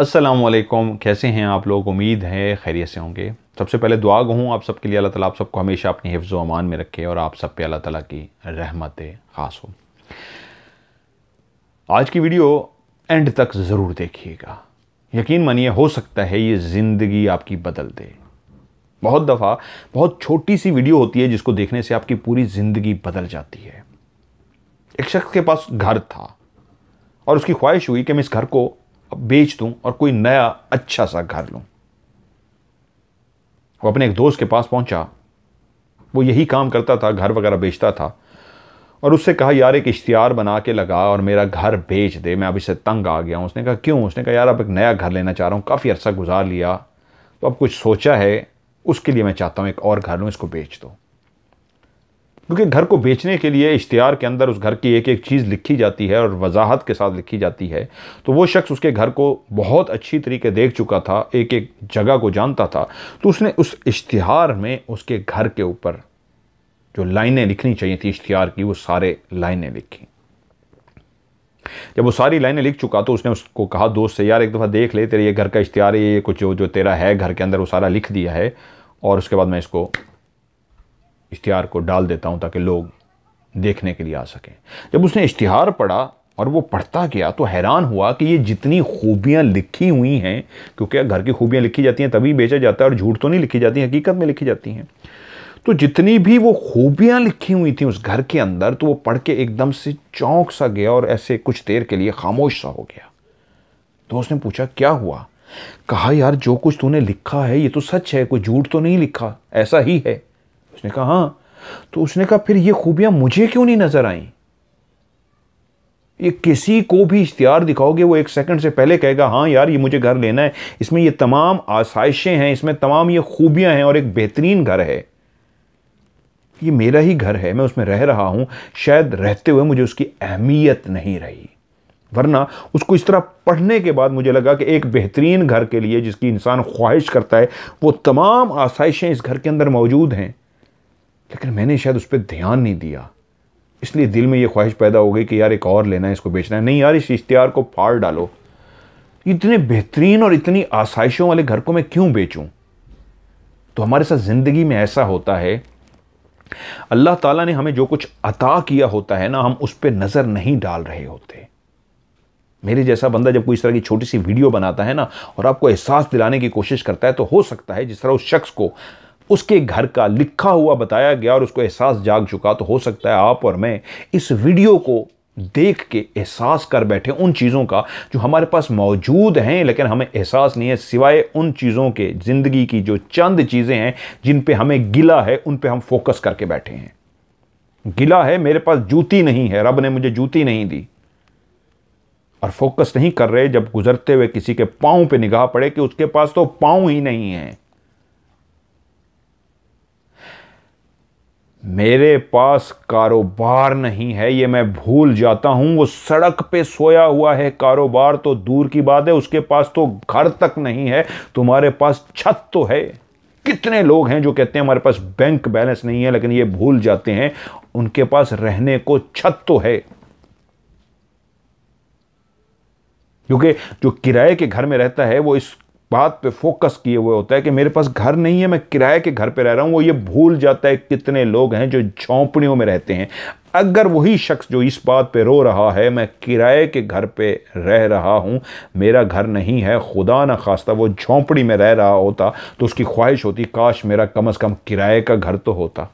असलम कैसे हैं आप लोग उम्मीद है खैरियत से होंगे सबसे पहले दुआ हूँ आप सबके लिए अल्लाह ताला आप सबको हमेशा अपनी हिफ्ज़ अमान में रखे और आप सब पे अल्लाह ताला की रहमत ख़ास हो आज की वीडियो एंड तक ज़रूर देखिएगा यकीन मानिए हो सकता है ये ज़िंदगी आपकी बदल दे बहुत दफ़ा बहुत छोटी सी वीडियो होती है जिसको देखने से आपकी पूरी ज़िंदगी बदल जाती है एक शख्स के पास घर था और उसकी ख्वाहिश हुई कि मैं इस घर को बेच दूं और कोई नया अच्छा सा घर लूं वो अपने एक दोस्त के पास पहुंचा वो यही काम करता था घर वगैरह बेचता था और उससे कहा यार एक इश्तियार बना के लगा और मेरा घर बेच दे मैं अब इससे तंग आ गया हूँ उसने कहा क्यों उसने कहा यार अब एक नया घर लेना चाह रहा हूँ काफ़ी अरसा गुजार लिया तो अब कुछ सोचा है उसके लिए मैं चाहता हूँ एक और घर लूँ इसको बेच दो क्योंकि घर को बेचने के लिए इश्तहार के अंदर उस घर की एक एक चीज़ लिखी जाती है और वजाहत के साथ लिखी जाती है तो वो शख्स उसके घर को बहुत अच्छी तरीके देख चुका था एक एक जगह को जानता था तो उसने उस इश्तिहार में उसके घर के ऊपर जो लाइनें लिखनी चाहिए थी इश्तहार की वो सारे लाइनें लिखी जब वो सारी लाइनें लिख चुका तो उसने उसको कहा दोस्त से यार एक दफ़ा देख ले तेरे ये घर का इश्तिहार ये कुछ जो जो तेरा है घर के अंदर वो सारा लिख दिया है और उसके बाद मैं इसको इश्तहार को डाल देता हूँ ताकि लोग देखने के लिए आ सकें जब उसने इश्तहार पढ़ा और वो पढ़ता गया तो हैरान हुआ कि ये जितनी खूबियाँ लिखी हुई हैं क्योंकि घर की खूबियाँ लिखी जाती हैं तभी बेचा जाता है और झूठ तो नहीं लिखी जाती हकीकत में लिखी जाती हैं तो जितनी भी वो खूबियाँ लिखी हुई थी उस घर के अंदर तो वो पढ़ के एकदम से चौंक सा गया और ऐसे कुछ देर के लिए खामोश सा हो गया तो उसने पूछा क्या हुआ कहा यार जो कुछ तूने लिखा है ये तो सच है कोई झूठ तो नहीं लिखा ऐसा ही है उसने कहा हाँ तो उसने कहा फिर ये खूबियां मुझे क्यों नहीं नज़र आई ये किसी को भी इश्तियार दिखाओगे वो एक सेकंड से पहले कहेगा हाँ यार ये मुझे घर लेना है इसमें ये तमाम आसाइशें हैं इसमें तमाम ये खूबियां हैं और एक बेहतरीन घर है ये मेरा ही घर है मैं उसमें रह रहा हूं शायद रहते हुए मुझे उसकी अहमियत नहीं रही वरना उसको इस तरह पढ़ने के बाद मुझे लगा कि एक बेहतरीन घर के लिए जिसकी इंसान ख्वाहिश करता है वो तमाम आसाइशें इस घर के अंदर मौजूद हैं लेकिन मैंने शायद उस पर ध्यान नहीं दिया इसलिए दिल में ये ख्वाहिश पैदा हो गई कि यार एक और लेना है इसको बेचना है नहीं यार इस इश्तिहार को फाड़ डालो इतने बेहतरीन और इतनी आसाइशों वाले घर को मैं क्यों बेचूं तो हमारे साथ ज़िंदगी में ऐसा होता है अल्लाह ताला ने हमें जो कुछ अता किया होता है ना हम उस पर नज़र नहीं डाल रहे होते मेरे जैसा बंदा जब कोई इस तरह की छोटी सी वीडियो बनाता है ना और आपको एहसास दिलाने की कोशिश करता है तो हो सकता है जिस तरह उस शख्स को उसके घर का लिखा हुआ बताया गया और उसको एहसास जाग चुका तो हो सकता है आप और मैं इस वीडियो को देख के एहसास कर बैठे उन चीज़ों का जो हमारे पास मौजूद हैं लेकिन हमें एहसास नहीं है सिवाय उन चीज़ों के ज़िंदगी की जो चंद चीज़ें हैं जिन पे हमें गिला है उन पे हम फोकस करके बैठे हैं गिला है मेरे पास जूती नहीं है रब ने मुझे जूती नहीं दी और फोकस नहीं कर रहे जब गुजरते हुए किसी के पाँव पे निगाह पड़े कि उसके पास तो पाँव ही नहीं है मेरे पास कारोबार नहीं है ये मैं भूल जाता हूँ वो सड़क पे सोया हुआ है कारोबार तो दूर की बात है उसके पास तो घर तक नहीं है तुम्हारे पास छत तो है कितने लोग हैं जो कहते हैं हमारे पास बैंक बैलेंस नहीं है लेकिन ये भूल जाते हैं उनके पास रहने को छत तो है क्योंकि जो किराए के घर में रहता है वो इस बात पे फोकस किए हुए होता है कि मेरे पास घर नहीं है मैं किराए के घर पे रह रहा हूँ वो ये भूल जाता है कितने लोग हैं जो झोंपड़ियों में रहते हैं अगर वही शख्स जो इस बात पे रो रहा है मैं किराए के घर पे रह रहा हूँ मेरा घर नहीं है खुदा ना खास्ता वो झोंपड़ी में रह रहा होता तो उसकी ख्वाहिश होती काश मेरा कम अज़ कम किराए का घर तो होता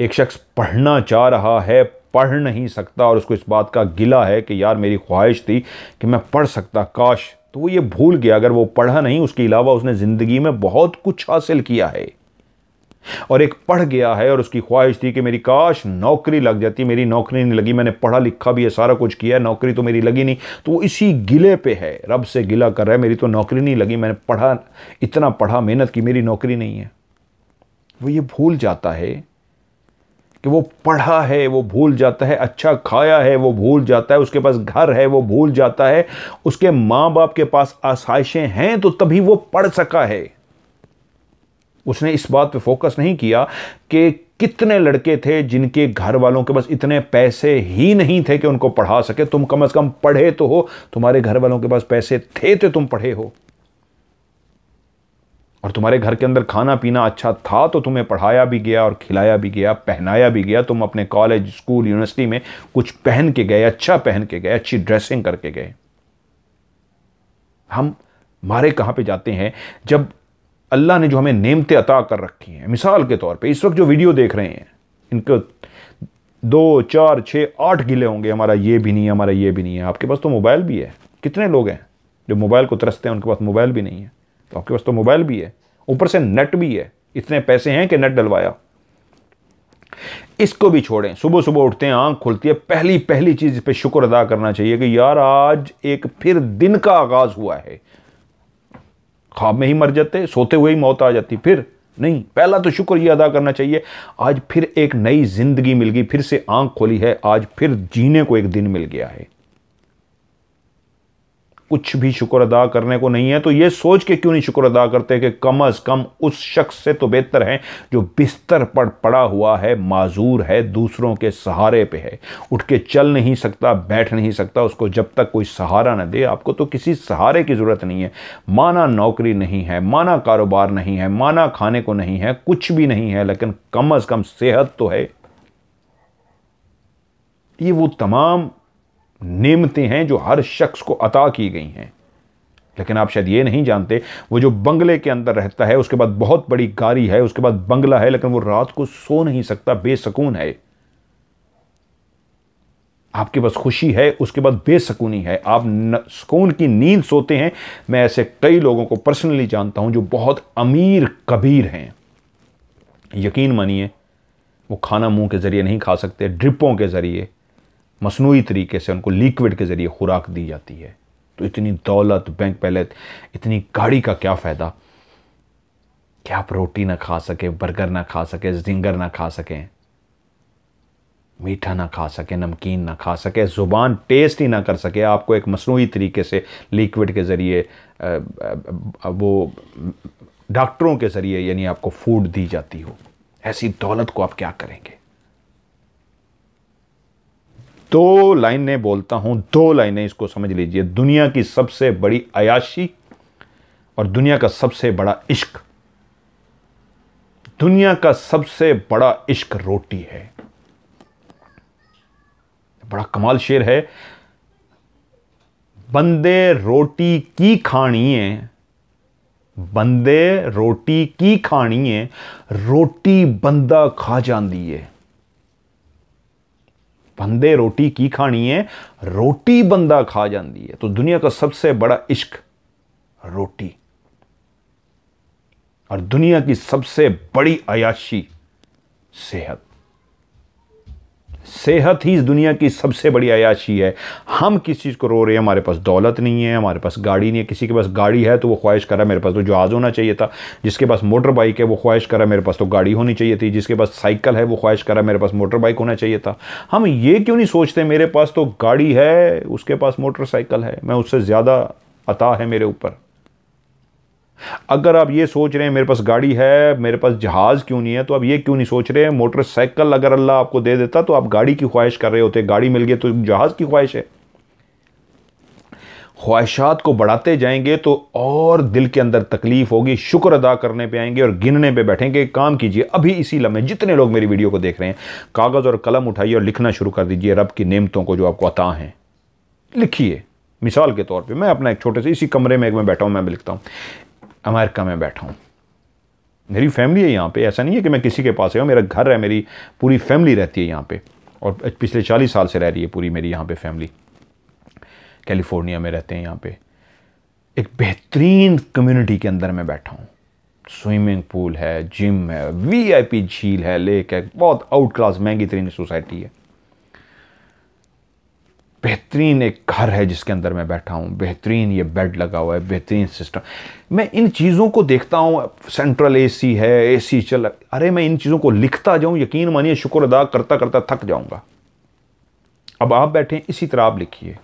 एक शख्स पढ़ना चाह रहा है पढ़ नहीं सकता और उसको इस बात का गिला है कि यार मेरी ख्वाहिश थी कि मैं पढ़ सकता काश तो वो ये भूल गया अगर वो पढ़ा नहीं उसके अलावा उसने ज़िंदगी में बहुत कुछ हासिल किया है और एक पढ़ गया है और उसकी ख्वाहिश थी कि मेरी काश नौकरी लग जाती मेरी नौकरी नहीं लगी मैंने पढ़ा लिखा भी है सारा कुछ किया नौकरी तो मेरी लगी नहीं तो वो इसी गिले पे है रब से गिला कर रहा है मेरी तो नौकरी नहीं लगी मैंने पढ़ा इतना पढ़ा मेहनत की मेरी नौकरी नहीं है वो ये भूल जाता है कि वो पढ़ा है वो भूल जाता है अच्छा खाया है वो भूल जाता है उसके पास घर है वो भूल जाता है उसके माँ बाप के पास आसाइशें हैं तो तभी वो पढ़ सका है उसने इस बात पे फोकस नहीं किया कि कितने लड़के थे जिनके घर वालों के पास इतने पैसे ही नहीं थे कि उनको पढ़ा सके तुम कम से कम पढ़े तो हो तुम्हारे घर वालों के पास पैसे थे तो तुम पढ़े हो और तुम्हारे घर के अंदर खाना पीना अच्छा था तो तुम्हें पढ़ाया भी गया और खिलाया भी गया पहनाया भी गया तुम अपने कॉलेज स्कूल यूनिवर्सिटी में कुछ पहन के गए अच्छा पहन के गए अच्छी ड्रेसिंग करके गए हम मारे कहाँ पे जाते हैं जब अल्लाह ने जो हमें नेमतें अता कर रखी हैं मिसाल के तौर पे इस वक्त जो वीडियो देख रहे हैं इनको दो चार छः आठ गिले होंगे हमारा ये भी नहीं है हमारा ये भी नहीं है आपके पास तो मोबाइल भी है कितने लोग हैं जो मोबाइल को तरसते हैं उनके पास मोबाइल भी नहीं है तो आपके पास तो मोबाइल भी है ऊपर से नेट भी है इतने पैसे हैं कि नेट डलवाया इसको भी छोड़ें सुबह सुबह उठते हैं आंख खुलती है पहली पहली चीज़ पे शुक्र अदा करना चाहिए कि यार आज एक फिर दिन का आगाज हुआ है ख्वाब में ही मर जाते सोते हुए ही मौत आ जाती फिर नहीं पहला तो शुक्र यह अदा करना चाहिए आज फिर एक नई ज़िंदगी मिल गई फिर से आंख खोली है आज फिर जीने को एक दिन मिल गया है कुछ भी शुक्र अदा करने को नहीं है तो ये सोच के क्यों नहीं शुक्र अदा करते कि कम अज़ कम उस शख्स से तो बेहतर है जो बिस्तर पर पड़ा हुआ है माजूर है दूसरों के सहारे पे है उठ के चल नहीं सकता बैठ नहीं सकता उसको जब तक कोई सहारा ना दे आपको तो किसी सहारे की ज़रूरत नहीं है माना नौकरी नहीं है माना कारोबार नहीं है माना खाने को नहीं है कुछ भी नहीं है लेकिन कम अज़ कम सेहत तो है ये वो तमाम नेमतें हैं जो हर शख्स को अता की गई हैं लेकिन आप शायद ये नहीं जानते वो जो बंगले के अंदर रहता है उसके बाद बहुत बड़ी गाड़ी है उसके बाद बंगला है लेकिन वो रात को सो नहीं सकता बेसकून है आपके पास खुशी है उसके बाद बेसकूनी है आप न, सुकून की नींद सोते हैं मैं ऐसे कई लोगों को पर्सनली जानता हूं जो बहुत अमीर कबीर हैं यकीन मानिए वो खाना मुंह के ज़रिए नहीं खा सकते ड्रिपों के ज़रिए मसनू तरीके से उनको लिक्विड के ज़रिए खुराक दी जाती है तो इतनी दौलत बैंक पैलेट इतनी गाड़ी का क्या फ़ायदा क्या आप रोटी ना खा सकें बर्गर ना खा सकें जिंगर ना खा सकें मीठा ना खा सके नमकीन ना खा सके ज़ुबान टेस्ट ही ना कर सके आपको एक मसनू तरीके से लिक्विड के ज़रिए वो डॉक्टरों के ज़रिए यानी आपको फूड दी जाती हो ऐसी दौलत को आप क्या करेंगे दो लाइनें बोलता हूं दो लाइनें इसको समझ लीजिए दुनिया की सबसे बड़ी अयाशी और दुनिया का सबसे बड़ा इश्क दुनिया का सबसे बड़ा इश्क रोटी है बड़ा कमाल शेर है बंदे रोटी की खानी है बंदे रोटी की खानी है रोटी बंदा खा जाती है बंदे रोटी की खानी है रोटी बंदा खा जाती है तो दुनिया का सबसे बड़ा इश्क रोटी और दुनिया की सबसे बड़ी अयाशी सेहत सेहत ही इस दुनिया की सबसे बड़ी अयाशी है हम किस चीज़ को रो रहे हैं हमारे पास दौलत नहीं है हमारे पास गाड़ी नहीं है किसी के पास गाड़ी है तो वो ख्वाहिश करा मेरे पास तो जहाज़ होना चाहिए था जिसके पास मोटर बाइक है वो ख्वाहिश करा मेरे पास तो गाड़ी होनी चाहिए थी जिसके पास साइकिल है वो ख्वाहिश करा मेरे पास मोटर बाइक होना चाहिए था हम ये क्यों नहीं सोचते मेरे पास तो गाड़ी है उसके पास मोटरसाइकिल है मैं उससे ज़्यादा अता है मेरे ऊपर अगर आप ये सोच रहे हैं मेरे पास गाड़ी है मेरे पास जहाज़ क्यों नहीं है तो आप ये क्यों नहीं सोच रहे हैं मोटरसाइकिल अगर अल्लाह आपको दे देता तो आप गाड़ी की ख्वाहिश कर रहे होते गाड़ी मिल गई तो जहाज़ की ख्वाहिश है ख्वाहिशात को बढ़ाते जाएंगे तो और दिल के अंदर तकलीफ होगी शुक्र अदा करने पे आएंगे और गिनने पे बैठेंगे काम कीजिए अभी इसी लम्हे जितने लोग मेरी वीडियो को देख रहे हैं कागज़ और कलम उठाइए और लिखना शुरू कर दीजिए रब की नेमतों को जो आपको अता हैं लिखिए मिसाल के तौर पे मैं अपना एक छोटे से इसी कमरे में एक मैं बैठा हूँ मैं लिखता हूँ अमेरिका में बैठा हूँ मेरी फैमिली है यहाँ पे ऐसा नहीं है कि मैं किसी के पास आया मेरा घर है मेरी पूरी फैमिली रहती है यहाँ पे और पिछले चालीस साल से रह रही है पूरी मेरी यहाँ पे फैमिली कैलिफोर्निया में रहते हैं यहाँ पे एक बेहतरीन कम्युनिटी के अंदर मैं बैठा हूँ स्विमिंग पूल है जिम है वीआईपी झील है लेक है बहुत आउट क्लास महंगी तरीन सोसाइटी है बेहतरीन एक घर है जिसके अंदर मैं बैठा हूँ बेहतरीन ये बेड लगा हुआ है बेहतरीन सिस्टम मैं इन चीज़ों को देखता हूँ सेंट्रल एसी है एसी चल अरे मैं इन चीज़ों को लिखता जाऊँ यकीन मानिए शुक्र अदा करता करता थक जाऊँगा अब आप बैठें इसी तरह आप लिखिए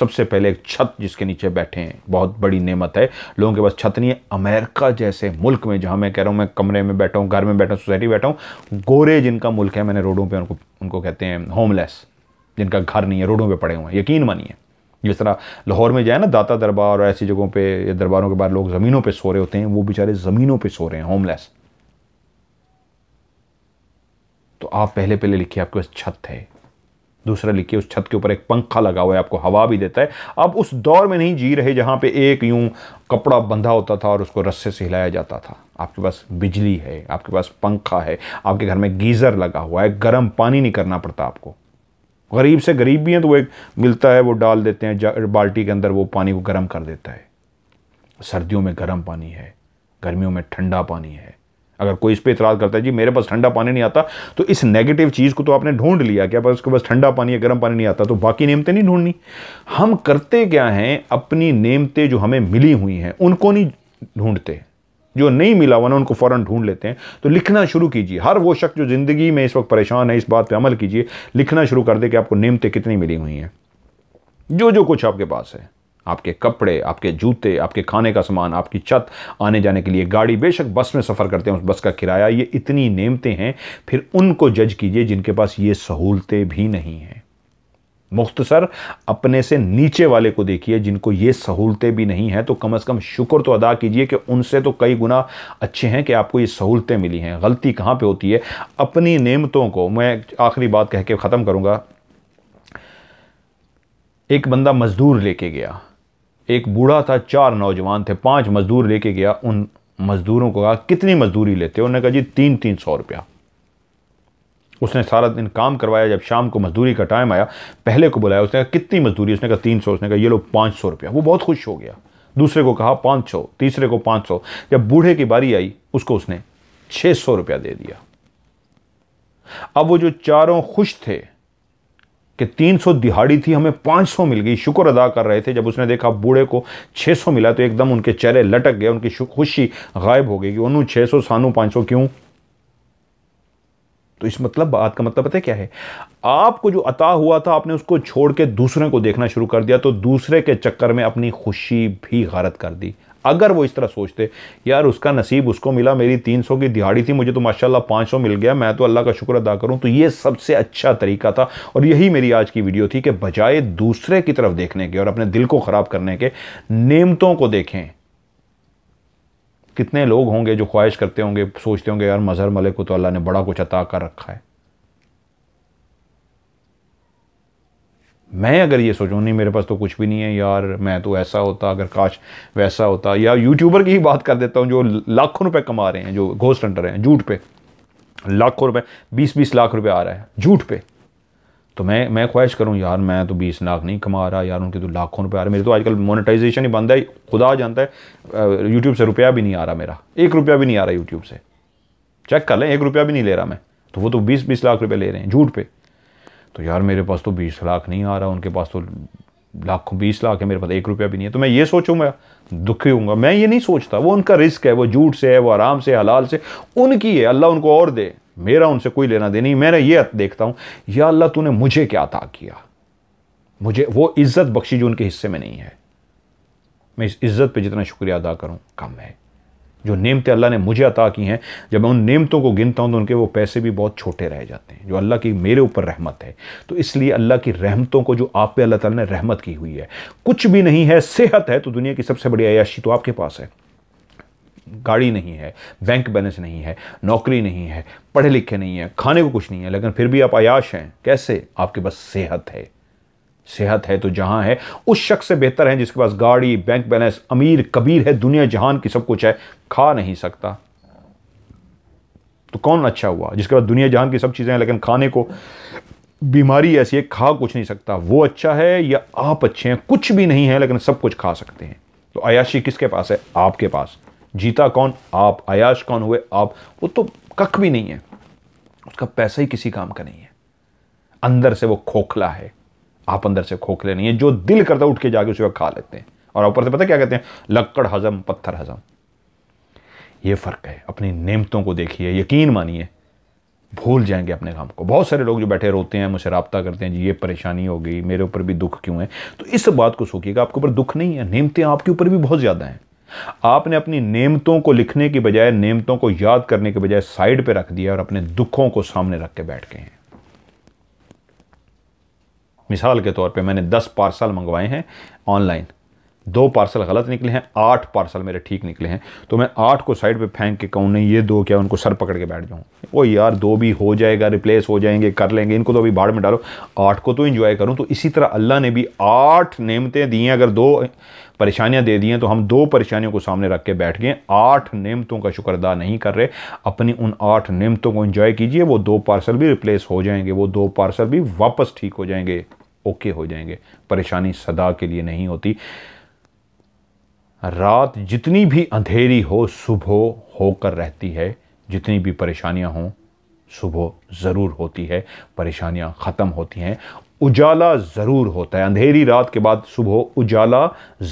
सबसे पहले एक छत जिसके नीचे बैठे हैं बहुत बड़ी नेमत है लोगों के पास छत नहीं है अमेरिका जैसे मुल्क में जहाँ मैं कह रहा हूँ मैं कमरे में बैठा हूँ घर में बैठा हूँ सोसाइटी बैठा हूँ गोरे जिनका मुल्क है मैंने रोडों पे उनको उनको कहते हैं होमलेस जिनका घर नहीं है रोडों पर पड़े हुए हैं यकीन मानिए जिस तरह लाहौर में जाए ना दाता दरबार और ऐसी जगहों पे दरबारों के बाद लोग ज़मीनों पे सो रहे होते हैं वो बेचारे ज़मीनों पे सो रहे हैं होमलेस तो आप पहले पहले लिखिए आपके पास छत है दूसरा लिखिए उस छत के ऊपर एक पंखा लगा हुआ है आपको हवा भी देता है अब उस दौर में नहीं जी रहे जहाँ पे एक यूं कपड़ा बंधा होता था और उसको रस्से से हिलाया जाता था आपके पास बिजली है आपके पास पंखा है आपके घर में गीज़र लगा हुआ है गर्म पानी नहीं करना पड़ता आपको गरीब से गरीब भी हैं तो वो एक मिलता है वो डाल देते हैं बाल्टी के अंदर वो पानी को गर्म कर देता है सर्दियों में गर्म पानी है गर्मियों में ठंडा पानी है अगर कोई इस पर इतराज़ करता है जी मेरे पास ठंडा पानी नहीं आता तो इस नेगेटिव चीज़ को तो आपने ढूंढ लिया क्या उसके पास ठंडा पानी है गर्म पानी नहीं आता तो बाकी नियमतें नहीं ढूंढनी हम करते क्या हैं अपनी नियमतें जो हमें मिली हुई हैं उनको नहीं ढूंढते जो नहीं मिला वरना उनको फ़ौरन ढूंढ लेते हैं तो लिखना शुरू कीजिए हर वो शख्स जो ज़िंदगी में इस वक्त परेशान है इस बात पर अमल कीजिए लिखना शुरू कर दे कि आपको नियमतें कितनी मिली हुई हैं जो जो कुछ आपके पास है आपके कपड़े आपके जूते आपके खाने का सामान आपकी छत आने जाने के लिए गाड़ी बेशक बस में सफ़र करते हैं उस बस का किराया ये इतनी नेमतें हैं फिर उनको जज कीजिए जिनके पास ये सहूलतें भी नहीं हैं मुख्तसर अपने से नीचे वाले को देखिए जिनको ये सहूलतें भी नहीं हैं तो कम अज़ कम शुक्र तो अदा कीजिए कि उनसे तो कई गुना अच्छे हैं कि आपको ये सहूलतें मिली हैं गलती कहाँ पे होती है अपनी नेमतों को मैं आखिरी बात कह के ख़त्म करूँगा एक बंदा मज़दूर लेके गया एक बूढ़ा था चार नौजवान थे पाँच मज़दूर लेके गया उन मज़दूरों को कहा कितनी मज़दूरी लेते हो उन्होंने कहा जी तीन तीन सौ रुपया उसने सारा दिन काम करवाया जब शाम को मजदूरी का टाइम आया पहले को बुलाया उसने कहा कितनी मजदूरी उसने कहा तीन सौ उसने कहा ये लो पाँच सौ रुपया वो बहुत खुश हो गया दूसरे को कहा पाँच सौ तीसरे को पाँच सौ जब बूढ़े की बारी आई उसको उसने छः सौ रुपया दे दिया अब वो जो चारों खुश थे कि तीन सौ दिहाड़ी थी हमें पाँच सौ मिल गई शुक्र अदा कर रहे थे जब उसने देखा बूढ़े को सौ मिला तो एकदम उनके चेहरे लटक गए उनकी खुशी गायब हो गई कि उन्होंने सौ सानू सौ क्यों तो इस मतलब बात का मतलब पता है क्या है आपको जो अता हुआ था आपने उसको छोड़ के दूसरे को देखना शुरू कर दिया तो दूसरे के चक्कर में अपनी खुशी भी गारत कर दी अगर वो इस तरह सोचते यार उसका नसीब उसको मिला मेरी तीन सौ की दिहाड़ी थी मुझे तो माशाल्लाह पाँच सौ मिल गया मैं तो अल्लाह का शुक्र अदा करूँ तो ये सबसे अच्छा तरीका था और यही मेरी आज की वीडियो थी कि बजाय दूसरे की तरफ देखने के और अपने दिल को ख़राब करने के नेमतों को देखें कितने लोग होंगे जो ख्वाहिश करते होंगे सोचते होंगे यार मज़हर मलिक को तो अल्लाह ने बड़ा कुछ अता कर रखा है मैं अगर ये सोचूं नहीं मेरे पास तो कुछ भी नहीं है यार मैं तो ऐसा होता अगर काश वैसा होता या यूट्यूबर की ही बात कर देता हूँ जो लाखों रुपए कमा रहे हैं जो घोस्ट हंटर हैं झूठ पे लाखों रुपए बीस बीस लाख रुपए आ रहा है झूठ पे तो मैं मैं ख्वाहिश करूँ यार मैं तो बीस लाख नहीं कमा रहा यार उनके तो लाखों रुपये आ रहे मेरे तो आजकल मोनेटाइजेशन ही बंद है खुदा जानता है यूट्यूब से रुपया भी नहीं आ रहा मेरा एक रुपया भी नहीं आ रहा यूट्यूब से चेक कर लें एक रुपया भी नहीं ले रहा मैं तो वो तो बीस बीस लाख रुपये ले रहे हैं झूठ पे तो यार मेरे पास तो बीस लाख नहीं आ रहा उनके पास तो लाखों बीस लाख है मेरे पास एक रुपया भी नहीं है तो मैं ये सोचूंगा दुखी हूँ मैं ये नहीं सोचता वो उनका रिस्क है वो झूठ से है वो आराम से हलाल से उनकी है अल्लाह उनको और दे मेरा उनसे कोई लेना देना नहीं मैंने ये देखता हूँ या अल्लाह तूने मुझे क्या अता किया मुझे वो इज़्ज़त बख्शी जो उनके हिस्से में नहीं है मैं इस इज़्ज़त पे जितना शुक्रिया अदा करूँ कम है जो नेमतें अल्लाह ने मुझे अता की हैं जब मैं उन नेमतों को गिनता हूँ तो उनके वो पैसे भी बहुत छोटे रह जाते हैं जो अल्लाह की मेरे ऊपर रहमत है तो इसलिए अल्लाह की रहमतों को जो आप पे अल्लाह ताला ने रहमत की हुई है कुछ भी नहीं है सेहत है तो दुनिया की सबसे बड़ी अयाशी तो आपके पास है गाड़ी नहीं है बैंक बैलेंस नहीं है नौकरी नहीं है पढ़े लिखे नहीं है खाने को कुछ नहीं है लेकिन फिर भी आप आयाश हैं कैसे आपके पास सेहत है सेहत है तो जहां है उस शख्स से बेहतर है जिसके पास गाड़ी बैंक बैलेंस अमीर कबीर है दुनिया जहान की सब कुछ है खा नहीं सकता तो कौन अच्छा हुआ जिसके पास दुनिया जहान की सब चीज़ें हैं लेकिन खाने को बीमारी ऐसी है खा कुछ नहीं सकता वो अच्छा है या आप अच्छे हैं कुछ भी नहीं है लेकिन सब कुछ खा सकते हैं तो अयाशी किसके पास है आपके पास जीता कौन आप आयाश कौन हुए आप वो तो कख भी नहीं है उसका पैसा ही किसी काम का नहीं है अंदर से वो खोखला है आप अंदर से खोखले नहीं है जो दिल करता उठ के जाके उसे खा लेते हैं और ऊपर से पता क्या कहते हैं लक्कड़ हजम पत्थर हजम ये फ़र्क है अपनी नेमतों को देखिए यकीन मानिए भूल जाएंगे अपने काम को बहुत सारे लोग जो बैठे रोते हैं मुझसे रबता करते हैं जी ये परेशानी हो गई मेरे ऊपर भी दुख क्यों है तो इस बात को सोखिएगा आपके ऊपर दुख नहीं है नेमतें आपके ऊपर भी बहुत ज़्यादा हैं आपने अपनी नेमतों को लिखने की बजाय नेमतों को याद करने के बजाय साइड पे रख दिया और अपने दुखों को सामने रख के बैठ गए हैं मिसाल के तौर पे मैंने 10 पार्सल मंगवाए हैं ऑनलाइन दो पार्सल गलत निकले हैं आठ पार्सल मेरे ठीक निकले हैं तो मैं आठ को साइड पे फेंक के कहूँ नहीं ये दो क्या उनको सर पकड़ के बैठ जाऊँ ओ यार दो भी हो जाएगा रिप्लेस हो जाएंगे कर लेंगे इनको तो अभी बाढ़ में डालो आठ को तो इन्जॉय करूँ तो इसी तरह अल्लाह ने भी आठ नेमतें दी हैं अगर दो परेशानियाँ दे दी हैं तो हम दो परेशानियों को सामने रख के बैठ गए आठ नेमतों का शुक्र अदा नहीं कर रहे अपनी उन आठ नेमतों को इन्जॉय कीजिए वो दो पार्सल भी रिप्लेस हो जाएंगे वो दो पार्सल भी वापस ठीक हो जाएंगे ओके हो जाएंगे परेशानी सदा के लिए नहीं होती रात जितनी भी अंधेरी हो सुबह होकर रहती है जितनी भी परेशानियां हों सुबह ज़रूर होती है परेशानियां ख़त्म होती हैं उजाला ज़रूर होता है अंधेरी रात के बाद सुबह उजाला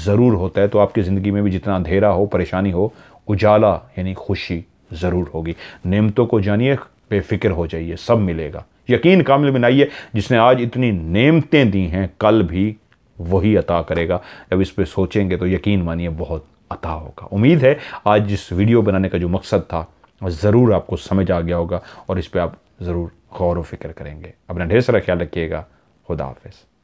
ज़रूर होता है तो आपकी ज़िंदगी में भी जितना अंधेरा हो परेशानी हो उजाला यानी खुशी ज़रूर होगी नेमतों को जानिए बेफिक्र हो जाइए सब मिलेगा यकीन कामिल बनाइए जिसने आज इतनी नेमतें दी हैं कल भी वही अता करेगा जब इस पर सोचेंगे तो यकीन मानिए बहुत अता होगा उम्मीद है आज इस वीडियो बनाने का जो मकसद था ज़रूर आपको समझ आ गया होगा और इस पर आप ज़रूर गौर व फिक्र करेंगे अपना ढेर सारा ख्याल रखिएगा खुदा हाफिज़